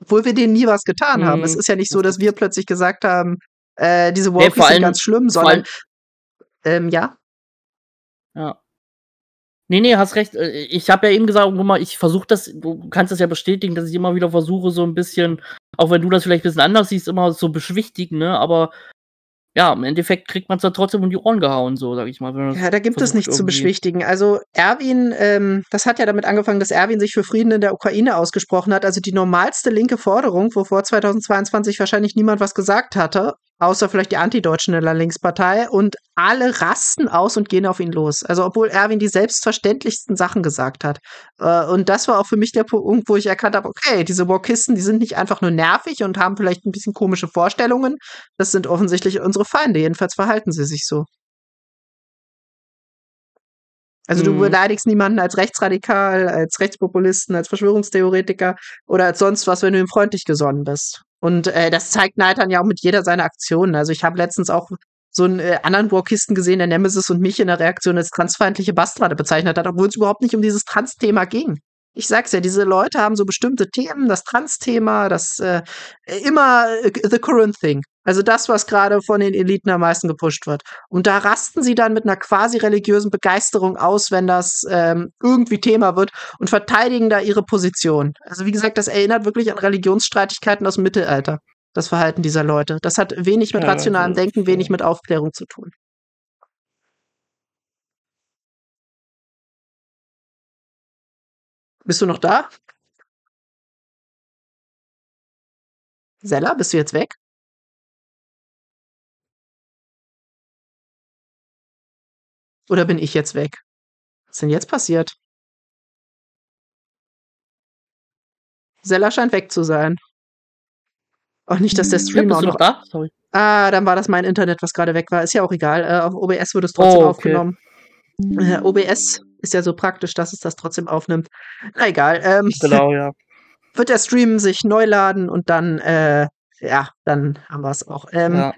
Obwohl wir denen nie was getan mhm. haben. Es mhm. ist ja nicht so, dass wir plötzlich gesagt haben, äh, diese Walkies nee, sind ganz schlimm, sondern. Allem, ähm, ja. Ja. Nee, nee, hast recht. Äh, ich habe ja eben gesagt, guck mal, ich versuche das, du kannst das ja bestätigen, dass ich immer wieder versuche, so ein bisschen, auch wenn du das vielleicht ein bisschen anders siehst, immer so beschwichtigen, ne? Aber ja, im Endeffekt kriegt man es dann trotzdem um die Ohren gehauen, so sag ich mal. ja, da gibt es nichts irgendwie. zu beschwichtigen. Also Erwin, ähm, das hat ja damit angefangen, dass Erwin sich für Frieden in der Ukraine ausgesprochen hat. Also die normalste linke Forderung, wovor 2022 wahrscheinlich niemand was gesagt hatte, Außer vielleicht die Antideutschen in der Linkspartei. Und alle rasten aus und gehen auf ihn los. Also obwohl Erwin die selbstverständlichsten Sachen gesagt hat. Äh, und das war auch für mich der Punkt, wo ich erkannt habe, okay, diese Wokisten, die sind nicht einfach nur nervig und haben vielleicht ein bisschen komische Vorstellungen. Das sind offensichtlich unsere Feinde. Jedenfalls verhalten sie sich so. Also du mhm. beleidigst niemanden als rechtsradikal, als Rechtspopulisten, als Verschwörungstheoretiker oder als sonst was, wenn du ihm freundlich gesonnen bist. Und äh, das zeigt Knight ja auch mit jeder seiner Aktionen. Also ich habe letztens auch so einen äh, anderen Walkisten gesehen, der Nemesis und mich in der Reaktion als transfeindliche Bastarde bezeichnet hat, obwohl es überhaupt nicht um dieses Trans-Thema ging. Ich sag's ja, diese Leute haben so bestimmte Themen, das Trans-Thema, das äh, immer äh, the current thing. Also das, was gerade von den Eliten am meisten gepusht wird. Und da rasten sie dann mit einer quasi religiösen Begeisterung aus, wenn das ähm, irgendwie Thema wird und verteidigen da ihre Position. Also wie gesagt, das erinnert wirklich an Religionsstreitigkeiten aus dem Mittelalter, das Verhalten dieser Leute. Das hat wenig mit rationalem also Denken, wenig mit Aufklärung zu tun. Bist du noch da? Sella, bist du jetzt weg? Oder bin ich jetzt weg? Was ist denn jetzt passiert? Sella scheint weg zu sein. Auch nicht, dass der hm, Stream auch noch. Da? Sorry. Ah, dann war das mein Internet, was gerade weg war. Ist ja auch egal. Äh, auf OBS wurde es oh, trotzdem oh, okay. aufgenommen. Äh, OBS ist ja so praktisch, dass es das trotzdem aufnimmt. Na egal. Ähm, genau, ja. Wird der Stream sich neu laden und dann, äh, ja, dann haben wir es auch. Ähm, ja.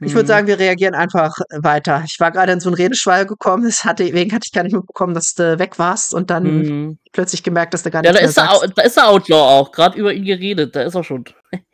Ich würde mhm. sagen, wir reagieren einfach äh, weiter. Ich war gerade in so einen Redeschwall gekommen, hatte, deswegen hatte ich gar nicht mitbekommen, dass du weg warst und dann mhm. plötzlich gemerkt, dass du gar nicht ja, da mehr ist sagst. Ja, da ist der Outlaw auch, gerade über ihn geredet, da ist er schon.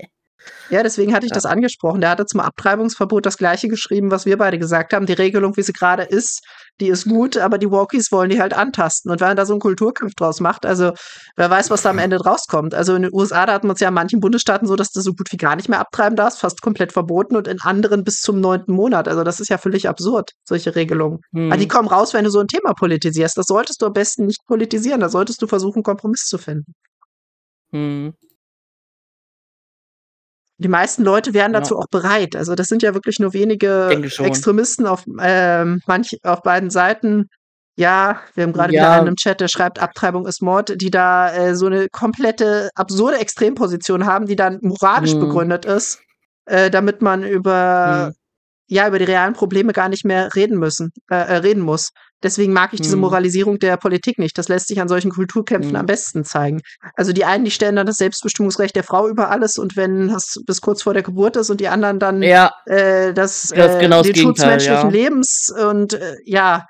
Ja, deswegen hatte ich ja. das angesprochen. Der hatte zum Abtreibungsverbot das gleiche geschrieben, was wir beide gesagt haben. Die Regelung, wie sie gerade ist, die ist gut, aber die Walkies wollen die halt antasten. Und wenn man da so einen Kulturkampf draus macht, also wer weiß, was da am Ende rauskommt. Also in den USA, da hat man es ja in manchen Bundesstaaten so, dass du so gut wie gar nicht mehr abtreiben darfst, fast komplett verboten und in anderen bis zum neunten Monat. Also das ist ja völlig absurd, solche Regelungen. Hm. Aber die kommen raus, wenn du so ein Thema politisierst. Das solltest du am besten nicht politisieren. Da solltest du versuchen, Kompromiss zu finden. Hm. Die meisten Leute wären dazu ja. auch bereit. Also das sind ja wirklich nur wenige Extremisten auf, ähm, manch, auf beiden Seiten. Ja, wir haben gerade ja. wieder einen im Chat, der schreibt, Abtreibung ist Mord, die da äh, so eine komplette absurde Extremposition haben, die dann moralisch hm. begründet ist, äh, damit man über hm ja über die realen Probleme gar nicht mehr reden müssen, äh, äh reden muss. Deswegen mag ich diese mhm. Moralisierung der Politik nicht. Das lässt sich an solchen Kulturkämpfen mhm. am besten zeigen. Also die einen, die stellen dann das Selbstbestimmungsrecht der Frau über alles und wenn das bis kurz vor der Geburt ist und die anderen dann ja, äh, das, das äh, genau den Schutz menschlichen ja. Lebens und äh, ja,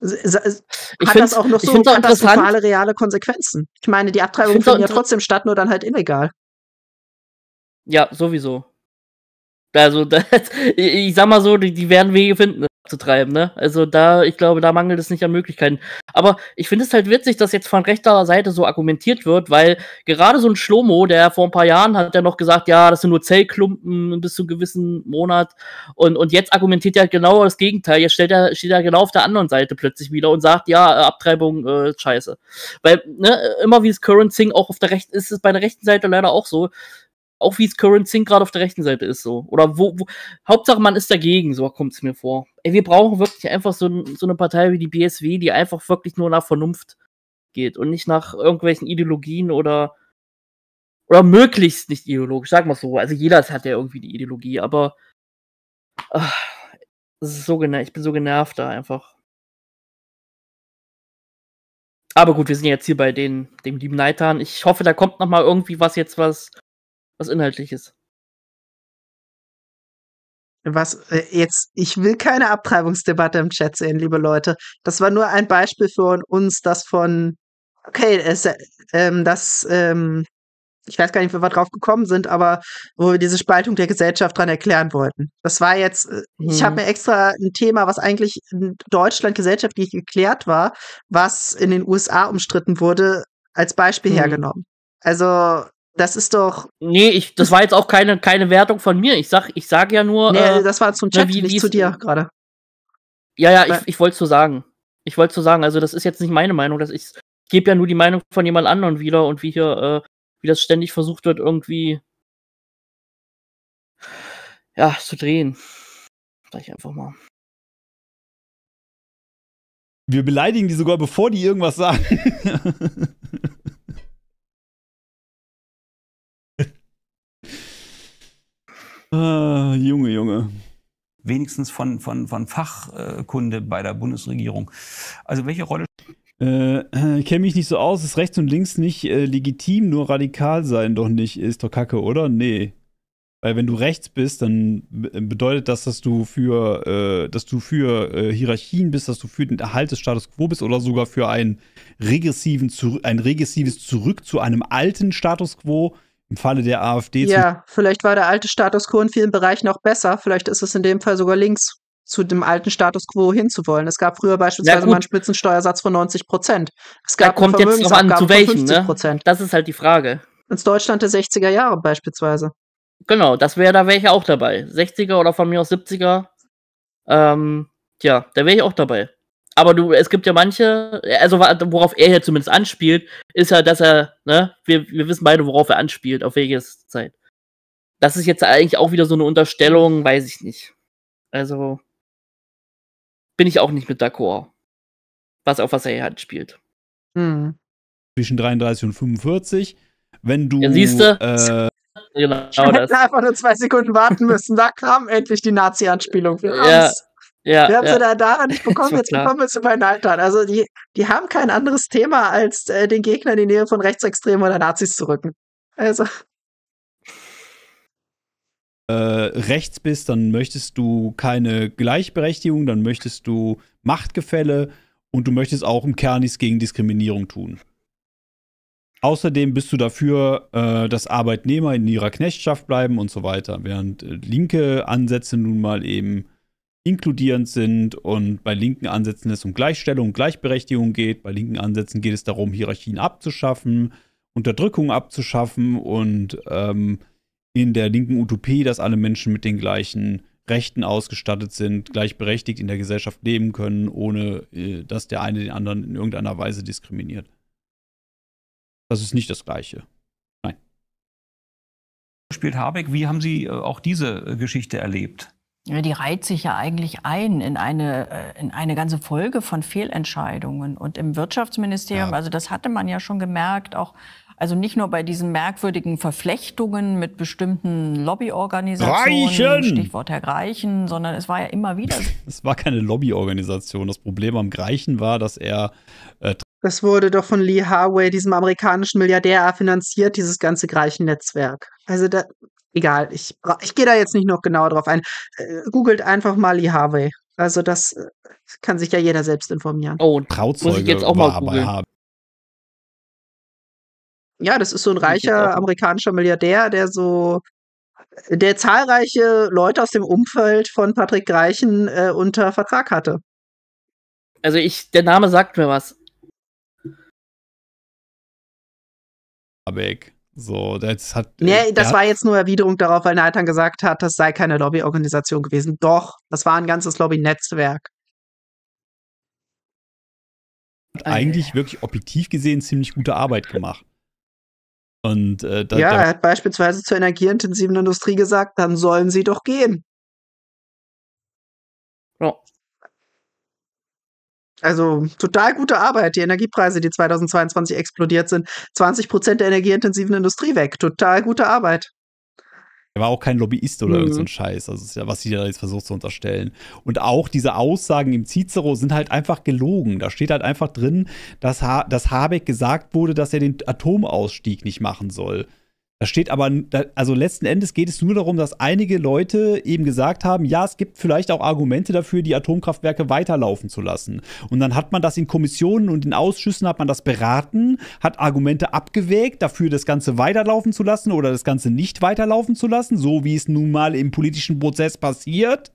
ich hat das auch noch so katastrophale reale Konsequenzen. Ich meine, die Abtreibungen finden ja trotzdem statt, nur dann halt illegal. Ja, sowieso. Also, das, ich sag mal so, die, die werden Wege finden, abzutreiben, ne? Also, da, ich glaube, da mangelt es nicht an Möglichkeiten. Aber ich finde es halt witzig, dass jetzt von rechter Seite so argumentiert wird, weil gerade so ein Schlomo, der vor ein paar Jahren hat ja noch gesagt, ja, das sind nur Zellklumpen bis zu einem gewissen Monat. Und, und jetzt argumentiert er halt genau das Gegenteil. Jetzt stellt er, steht er genau auf der anderen Seite plötzlich wieder und sagt, ja, äh, Abtreibung, äh, scheiße. Weil, ne, immer wie es Current Sing auch auf der rechten, ist es bei der rechten Seite leider auch so auch wie es Current Sync gerade auf der rechten Seite ist, so. Oder wo, wo, Hauptsache man ist dagegen, so kommt es mir vor. Ey, wir brauchen wirklich einfach so, so eine Partei wie die BSW, die einfach wirklich nur nach Vernunft geht und nicht nach irgendwelchen Ideologien oder oder möglichst nicht ideologisch, sag mal so. Also jeder hat ja irgendwie die Ideologie, aber ach, ist so genervt, ich bin so genervt da einfach. Aber gut, wir sind jetzt hier bei den, dem lieben Neitan. Ich hoffe, da kommt noch mal irgendwie was jetzt, was was Inhaltliches. Was äh, jetzt, ich will keine Abtreibungsdebatte im Chat sehen, liebe Leute. Das war nur ein Beispiel für uns, das von, okay, es, ähm, das, ähm, ich weiß gar nicht, wie wir drauf gekommen sind, aber wo wir diese Spaltung der Gesellschaft dran erklären wollten. Das war jetzt, äh, mhm. ich habe mir extra ein Thema, was eigentlich in Deutschland gesellschaftlich geklärt war, was in den USA umstritten wurde, als Beispiel mhm. hergenommen. Also das ist doch. Nee, ich, das war jetzt auch keine, keine Wertung von mir. Ich sag, ich sag ja nur. Nee, äh, das war zum Chat, wie, nicht zu dir gerade. Ja, ja, ich, ich wollte es so sagen. Ich wollte es so sagen. Also, das ist jetzt nicht meine Meinung. Das ich gebe ja nur die Meinung von jemand anderen wieder und wie hier, äh, wie das ständig versucht wird, irgendwie. Ja, zu drehen. Sag ich einfach mal. Wir beleidigen die sogar, bevor die irgendwas sagen. Ah, Junge, Junge. Wenigstens von, von, von Fachkunde bei der Bundesregierung. Also welche Rolle äh, äh kenne mich nicht so aus, ist rechts und links nicht äh, legitim, nur radikal sein doch nicht, ist doch kacke, oder? Nee. Weil wenn du rechts bist, dann äh, bedeutet das, dass du für, äh, dass du für äh, Hierarchien bist, dass du für den Erhalt des Status quo bist oder sogar für einen regressiven, ein regressives Zurück zu einem alten Status quo im Falle der AfD. Ja, vielleicht war der alte Status quo in vielen Bereichen auch besser. Vielleicht ist es in dem Fall sogar links zu dem alten Status quo hinzuwollen. Es gab früher beispielsweise mal einen Spitzensteuersatz von 90 Prozent. Es gab da kommt jetzt noch an, zu welchem? ne? Das ist halt die Frage. Ins Deutschland der 60er Jahre beispielsweise. Genau, das wäre, da welche auch dabei. 60er oder von mir aus 70er. Ähm, tja, da wäre ich auch dabei aber du, es gibt ja manche, also worauf er hier zumindest anspielt, ist ja, dass er, ne, wir, wir wissen beide, worauf er anspielt, auf welches Zeit. Das ist jetzt eigentlich auch wieder so eine Unterstellung, weiß ich nicht. Also bin ich auch nicht mit d'accord, was auf was er hier anspielt. Hm. Zwischen 33 und 45, wenn du. Ja, siehste, äh, Genau ich hätte einfach nur zwei Sekunden warten müssen. Da kam endlich die Nazi-Anspielung für uns. Ja. Ja, wir haben ja. sie da, daran und ich bekomme jetzt bekommen wir zu meinen Altern. Also die, die haben kein anderes Thema, als äh, den Gegner in die Nähe von Rechtsextremen oder Nazis zu rücken. Also. Äh, rechts bist, dann möchtest du keine Gleichberechtigung, dann möchtest du Machtgefälle und du möchtest auch im Kern nichts gegen Diskriminierung tun. Außerdem bist du dafür, äh, dass Arbeitnehmer in ihrer Knechtschaft bleiben und so weiter, während äh, linke Ansätze nun mal eben inkludierend sind und bei linken Ansätzen es um Gleichstellung, und Gleichberechtigung geht. Bei linken Ansätzen geht es darum, Hierarchien abzuschaffen, Unterdrückung abzuschaffen und ähm, in der linken Utopie, dass alle Menschen mit den gleichen Rechten ausgestattet sind, gleichberechtigt in der Gesellschaft leben können, ohne äh, dass der eine den anderen in irgendeiner Weise diskriminiert. Das ist nicht das Gleiche gespielt Habeck. Wie haben Sie äh, auch diese äh, Geschichte erlebt? Ja, die reiht sich ja eigentlich ein in eine, äh, in eine ganze Folge von Fehlentscheidungen. Und im Wirtschaftsministerium, ja. also das hatte man ja schon gemerkt, auch also nicht nur bei diesen merkwürdigen Verflechtungen mit bestimmten Lobbyorganisationen, Reichen! Stichwort Herr Greichen, sondern es war ja immer wieder. Es war keine Lobbyorganisation. Das Problem am Greichen war, dass er. Äh, das wurde doch von Lee Harway, diesem amerikanischen Milliardär, finanziert, dieses ganze Greichen-Netzwerk. Also da, egal, ich, ich gehe da jetzt nicht noch genauer drauf ein. Äh, googelt einfach mal Lee Harvey. Also das äh, kann sich ja jeder selbst informieren. Oh, Trauzeuge muss ich jetzt auch mal googeln. Ja, das ist so ein reicher amerikanischer Milliardär, der so der zahlreiche Leute aus dem Umfeld von Patrick Greichen äh, unter Vertrag hatte. Also ich, der Name sagt mir was. Habeck. So, das hat. Nee, äh, das war jetzt nur Erwiderung darauf, weil Nathan gesagt hat, das sei keine Lobbyorganisation gewesen. Doch, das war ein ganzes Lobbynetzwerk. Hat eigentlich wirklich objektiv gesehen ziemlich gute Arbeit gemacht. Und, äh, da, ja, er hat beispielsweise zur energieintensiven Industrie gesagt, dann sollen sie doch gehen. Ja. Also total gute Arbeit. Die Energiepreise, die 2022 explodiert sind, 20 Prozent der energieintensiven Industrie weg. Total gute Arbeit. Er war auch kein Lobbyist oder mhm. irgendein so Scheiß, also was sie da jetzt versucht zu unterstellen. Und auch diese Aussagen im Cicero sind halt einfach gelogen. Da steht halt einfach drin, dass, ha dass Habeck gesagt wurde, dass er den Atomausstieg nicht machen soll. Da steht aber, also letzten Endes geht es nur darum, dass einige Leute eben gesagt haben, ja, es gibt vielleicht auch Argumente dafür, die Atomkraftwerke weiterlaufen zu lassen. Und dann hat man das in Kommissionen und in Ausschüssen hat man das beraten, hat Argumente abgewägt, dafür das Ganze weiterlaufen zu lassen oder das Ganze nicht weiterlaufen zu lassen, so wie es nun mal im politischen Prozess passiert.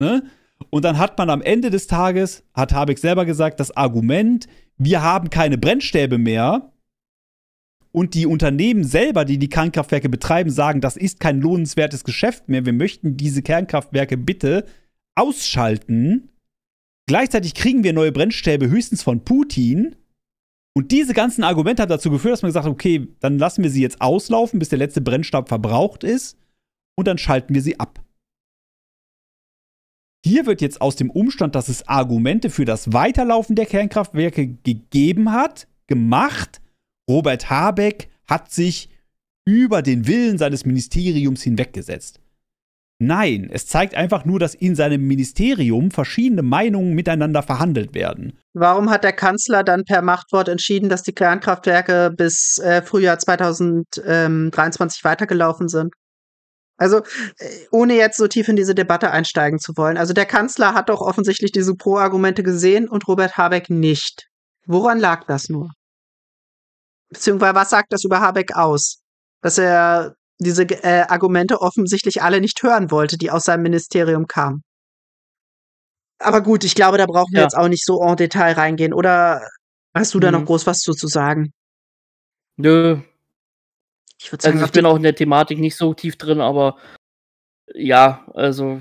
Ne? Und dann hat man am Ende des Tages, hat Habeck selber gesagt, das Argument, wir haben keine Brennstäbe mehr, und die Unternehmen selber, die die Kernkraftwerke betreiben, sagen, das ist kein lohnenswertes Geschäft mehr, wir möchten diese Kernkraftwerke bitte ausschalten. Gleichzeitig kriegen wir neue Brennstäbe höchstens von Putin. Und diese ganzen Argumente haben dazu geführt, dass man gesagt hat, okay, dann lassen wir sie jetzt auslaufen, bis der letzte Brennstab verbraucht ist und dann schalten wir sie ab. Hier wird jetzt aus dem Umstand, dass es Argumente für das Weiterlaufen der Kernkraftwerke gegeben hat, gemacht, Robert Habeck hat sich über den Willen seines Ministeriums hinweggesetzt. Nein, es zeigt einfach nur, dass in seinem Ministerium verschiedene Meinungen miteinander verhandelt werden. Warum hat der Kanzler dann per Machtwort entschieden, dass die Kernkraftwerke bis äh, Frühjahr 2023 weitergelaufen sind? Also äh, ohne jetzt so tief in diese Debatte einsteigen zu wollen. Also der Kanzler hat doch offensichtlich diese Pro-Argumente gesehen und Robert Habeck nicht. Woran lag das nur? Beziehungsweise was sagt das über Habeck aus? Dass er diese äh, Argumente offensichtlich alle nicht hören wollte, die aus seinem Ministerium kamen. Aber gut, ich glaube, da brauchen wir ja. jetzt auch nicht so en Detail reingehen. Oder hast du da noch mhm. groß was zu, zu sagen? Nö. Ich würde also, sagen, also ich bin auch in der Thematik nicht so tief drin, aber ja, also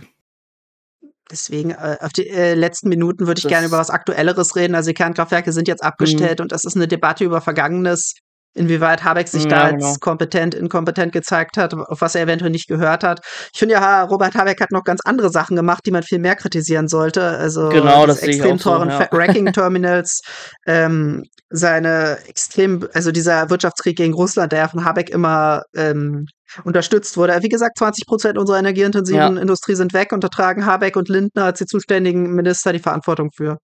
Deswegen, äh, auf die äh, letzten Minuten würde ich das gerne über was Aktuelleres reden. Also die Kernkraftwerke sind jetzt mhm. abgestellt mhm. und das ist eine Debatte über Vergangenes, inwieweit Habeck sich ja, da als genau. kompetent, inkompetent gezeigt hat, auf was er eventuell nicht gehört hat. Ich finde ja, Robert Habeck hat noch ganz andere Sachen gemacht, die man viel mehr kritisieren sollte. Also genau, das extrem teuren so, ja. Fracking-Terminals, ähm, seine extrem, also dieser Wirtschaftskrieg gegen Russland, der ja von Habeck immer ähm, unterstützt wurde. Wie gesagt, 20 Prozent unserer energieintensiven ja. Industrie sind weg und da tragen Habeck und Lindner als die zuständigen Minister die Verantwortung für.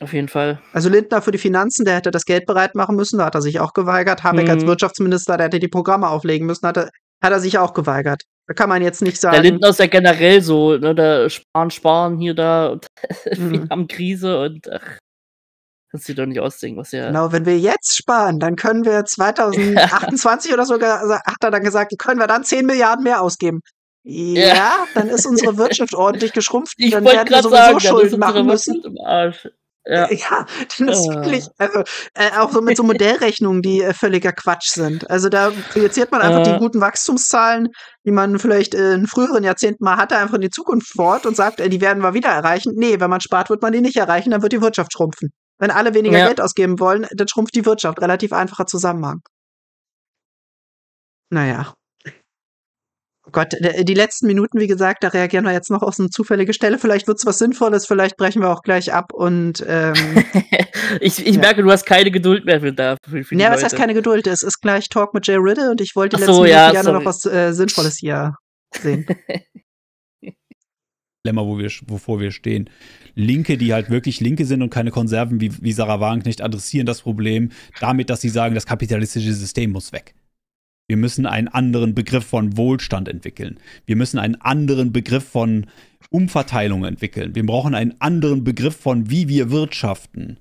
Auf jeden Fall. Also Lindner für die Finanzen, der hätte das Geld bereit machen müssen, da hat er sich auch geweigert. Habeck mhm. als Wirtschaftsminister, der hätte die Programme auflegen müssen, hat er, hat er sich auch geweigert. Da kann man jetzt nicht sagen. Der Lindner ist ja generell so, ne, der sparen, sparen hier da und mhm. wir haben Krise und ach. Kannst du dir doch nicht ausdenken, was ja. Genau, wenn wir jetzt sparen, dann können wir 2028 oder sogar, also hat er dann gesagt, können wir dann 10 Milliarden mehr ausgeben. Ja, ja. dann ist unsere Wirtschaft ordentlich geschrumpft. Ich dann werden wir sowieso sagen, Schulden machen müssen. Ja. Äh, ja, dann ist ah. wirklich, also äh, auch so mit so Modellrechnungen, die äh, völliger Quatsch sind. Also da projiziert man einfach ja. die ah. guten Wachstumszahlen, die man vielleicht in früheren Jahrzehnten mal hatte, einfach in die Zukunft fort und sagt, äh, die werden wir wieder erreichen. Nee, wenn man spart, wird man die nicht erreichen, dann wird die Wirtschaft schrumpfen. Wenn alle weniger ja. Geld ausgeben wollen, dann schrumpft die Wirtschaft. Relativ einfacher Zusammenhang. Naja. Oh Gott, die letzten Minuten, wie gesagt, da reagieren wir jetzt noch auf so eine zufällige Stelle. Vielleicht wird es was Sinnvolles, vielleicht brechen wir auch gleich ab und ähm, ich, ich ja. merke, du hast keine Geduld mehr für da. ja, was heißt keine Geduld? Es ist gleich Talk mit Jay Riddle und ich wollte die letzten so, Minuten gerne noch was äh, Sinnvolles hier sehen. Dilemma, wo wir, wovor wir stehen. Linke, die halt wirklich Linke sind und keine Konserven wie, wie Sarah Wagenknecht, adressieren das Problem damit, dass sie sagen, das kapitalistische System muss weg. Wir müssen einen anderen Begriff von Wohlstand entwickeln. Wir müssen einen anderen Begriff von Umverteilung entwickeln. Wir brauchen einen anderen Begriff von, wie wir wirtschaften.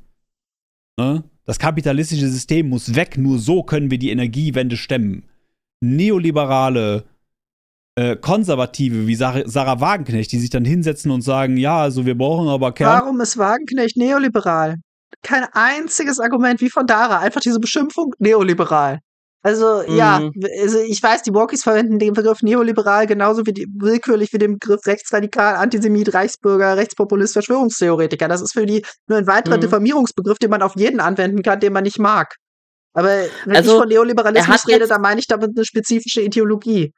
Ne? Das kapitalistische System muss weg, nur so können wir die Energiewende stemmen. Neoliberale äh, konservative wie Sarah, Sarah Wagenknecht, die sich dann hinsetzen und sagen, ja, also wir brauchen aber Kern. Warum ist Wagenknecht neoliberal? Kein einziges Argument wie von Dara, einfach diese Beschimpfung neoliberal. Also mhm. ja, also ich weiß, die Walkies verwenden den Begriff neoliberal genauso wie die, willkürlich wie den Begriff rechtsradikal, Antisemit, Reichsbürger, Rechtspopulist, Verschwörungstheoretiker. Das ist für die nur ein weiterer mhm. Diffamierungsbegriff, den man auf jeden anwenden kann, den man nicht mag. Aber wenn also, ich von Neoliberalismus rede, dann meine ich damit eine spezifische Ideologie.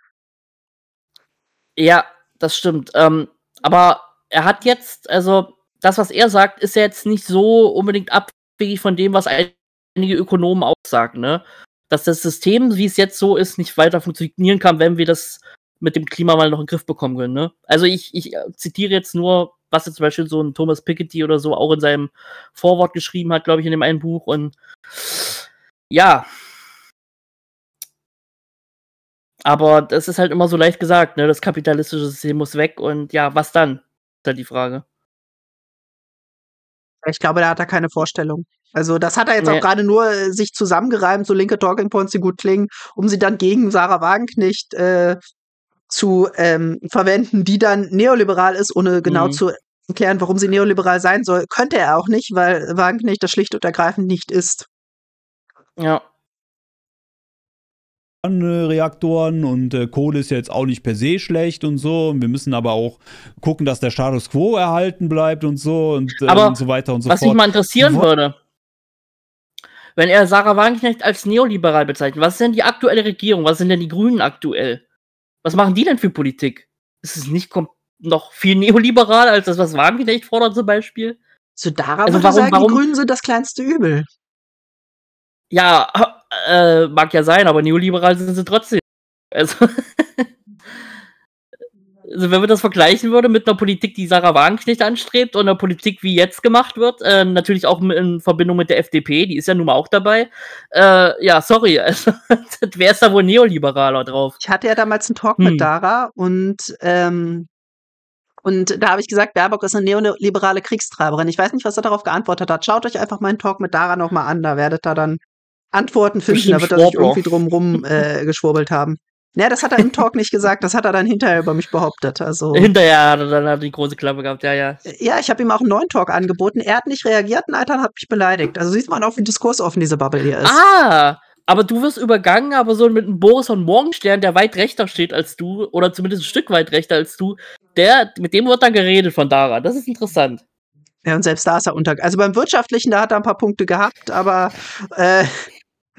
Ja, das stimmt. Ähm, aber er hat jetzt, also das, was er sagt, ist ja jetzt nicht so unbedingt abwegig von dem, was einige Ökonomen auch sagen, ne? Dass das System, wie es jetzt so ist, nicht weiter funktionieren kann, wenn wir das mit dem Klimawandel noch in den Griff bekommen können, ne? Also ich, ich äh, zitiere jetzt nur, was jetzt zum Beispiel so ein Thomas Piketty oder so auch in seinem Vorwort geschrieben hat, glaube ich, in dem einen Buch und ja, aber das ist halt immer so leicht gesagt, ne? Das kapitalistische System muss weg und ja, was dann? Ist halt die Frage. Ich glaube, da hat er keine Vorstellung. Also das hat er jetzt nee. auch gerade nur äh, sich zusammengereimt, so linke Talking Points, die gut klingen, um sie dann gegen Sarah Wagenknecht äh, zu ähm, verwenden, die dann neoliberal ist, ohne genau mhm. zu erklären, warum sie neoliberal sein soll. Könnte er auch nicht, weil Wagenknecht das schlicht und ergreifend nicht ist. Ja. Reaktoren und äh, Kohle ist ja jetzt auch nicht per se schlecht und so. Und wir müssen aber auch gucken, dass der Status quo erhalten bleibt und so und, äh, und so weiter und so was fort. Was mich mal interessieren Wo würde, wenn er Sarah Wagenknecht als neoliberal bezeichnet, was ist denn die aktuelle Regierung? Was sind denn die Grünen aktuell? Was machen die denn für Politik? Ist es nicht noch viel neoliberal als das, was Wagenknecht fordert zum Beispiel? Zu Dara also würde warum, sagen, warum, die Grünen sind das kleinste Übel. Ja, äh, mag ja sein, aber neoliberal sind sie trotzdem. Also, also wenn man das vergleichen würde mit einer Politik, die Sarah Wagenknecht anstrebt und einer Politik, wie jetzt gemacht wird, äh, natürlich auch in Verbindung mit der FDP, die ist ja nun mal auch dabei. Äh, ja, sorry, also, wer ist da wohl neoliberaler drauf? Ich hatte ja damals einen Talk hm. mit Dara und ähm, und da habe ich gesagt, Baerbock ist eine neoliberale Kriegstreiberin. Ich weiß nicht, was er darauf geantwortet hat. Schaut euch einfach meinen Talk mit Dara nochmal an, da werdet ihr dann Antworten finden, aber dass ich irgendwie drumrum äh, geschwurbelt haben. Naja, das hat er im Talk nicht gesagt, das hat er dann hinterher über mich behauptet. Also, hinterher hat er dann halt die große Klappe gehabt, ja, ja. Ja, ich habe ihm auch einen neuen Talk angeboten. Er hat nicht reagiert und Alter hat mich beleidigt. Also sieht man auch, wie diskursoffen diese Bubble hier ist. Ah! Aber du wirst übergangen, aber so mit einem Boris von Morgenstern, der weit rechter steht als du, oder zumindest ein Stück weit rechter als du, der, mit dem wird dann geredet von Dara. Das ist interessant. Ja, und selbst da ist er unter. Also beim Wirtschaftlichen, da hat er ein paar Punkte gehabt, aber äh,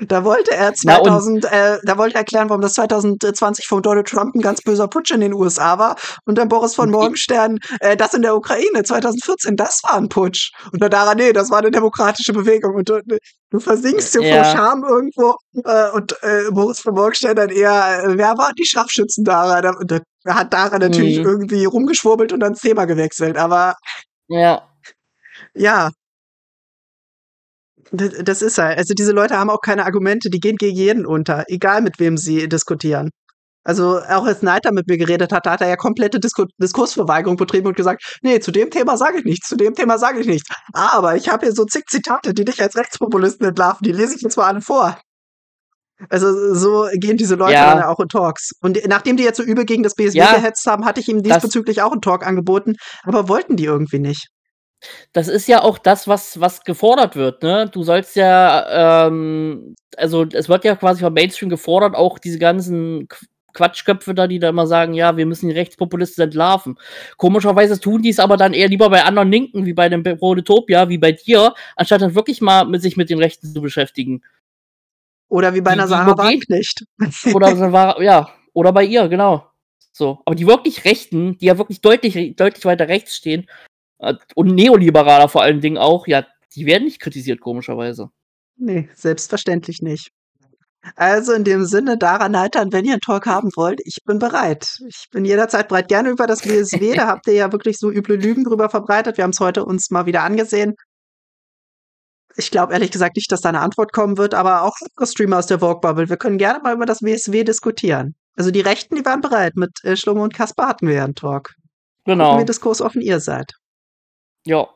da wollte er 2000, Na, äh, da wollte er erklären, warum das 2020 von Donald Trump ein ganz böser Putsch in den USA war und dann Boris von Morgenstern, äh, das in der Ukraine 2014, das war ein Putsch. Und dann daran, nee, das war eine demokratische Bewegung und du, du versinkst hier ja. vor Scham irgendwo äh, und äh, Boris von Morgenstern dann eher, äh, wer waren die Scharfschützen Dara? Da, da, hat Dara natürlich mhm. irgendwie rumgeschwurbelt und dann das Thema gewechselt, aber ja. Ja, das, ist halt. Also diese Leute haben auch keine Argumente, die gehen gegen jeden unter, egal mit wem sie diskutieren. Also auch als Neiter mit mir geredet hat, da hat er ja komplette Disku Diskursverweigerung betrieben und gesagt, nee, zu dem Thema sage ich nichts, zu dem Thema sage ich nichts. Aber ich habe hier so zig Zitate, die dich als Rechtspopulisten entlarven, die lese ich jetzt mal alle vor. Also so gehen diese Leute ja. dann auch in Talks. Und nachdem die jetzt so übel gegen das BSW ja, gehetzt haben, hatte ich ihm diesbezüglich auch einen Talk angeboten, aber wollten die irgendwie nicht. Das ist ja auch das, was, was gefordert wird, ne? Du sollst ja, ähm, also es wird ja quasi vom Mainstream gefordert, auch diese ganzen Quatschköpfe da, die da immer sagen, ja, wir müssen die Rechtspopulisten entlarven. Komischerweise tun die es aber dann eher lieber bei anderen Linken, wie bei dem Proletopia, wie bei dir, anstatt dann wirklich mal mit sich mit den Rechten zu beschäftigen. Oder wie bei einer Sarah nicht. Oder, ja, oder bei ihr, genau. So. Aber die wirklich Rechten, die ja wirklich deutlich, deutlich weiter rechts stehen, äh, und Neoliberaler vor allen Dingen auch, ja, die werden nicht kritisiert, komischerweise. Nee, selbstverständlich nicht. Also in dem Sinne, daran halten, wenn ihr einen Talk haben wollt, ich bin bereit. Ich bin jederzeit bereit. Gerne über das BSW, da habt ihr ja wirklich so üble Lügen drüber verbreitet. Wir haben es heute uns mal wieder angesehen. Ich glaube ehrlich gesagt nicht, dass da eine Antwort kommen wird, aber auch andere Streamer aus der Walkbubble. Wir können gerne mal über das WSW diskutieren. Also die Rechten, die waren bereit. Mit äh, Schlumme und Kasper hatten wir ja einen Talk. Genau. Gucken wir Diskurs offen ihr seid. いや、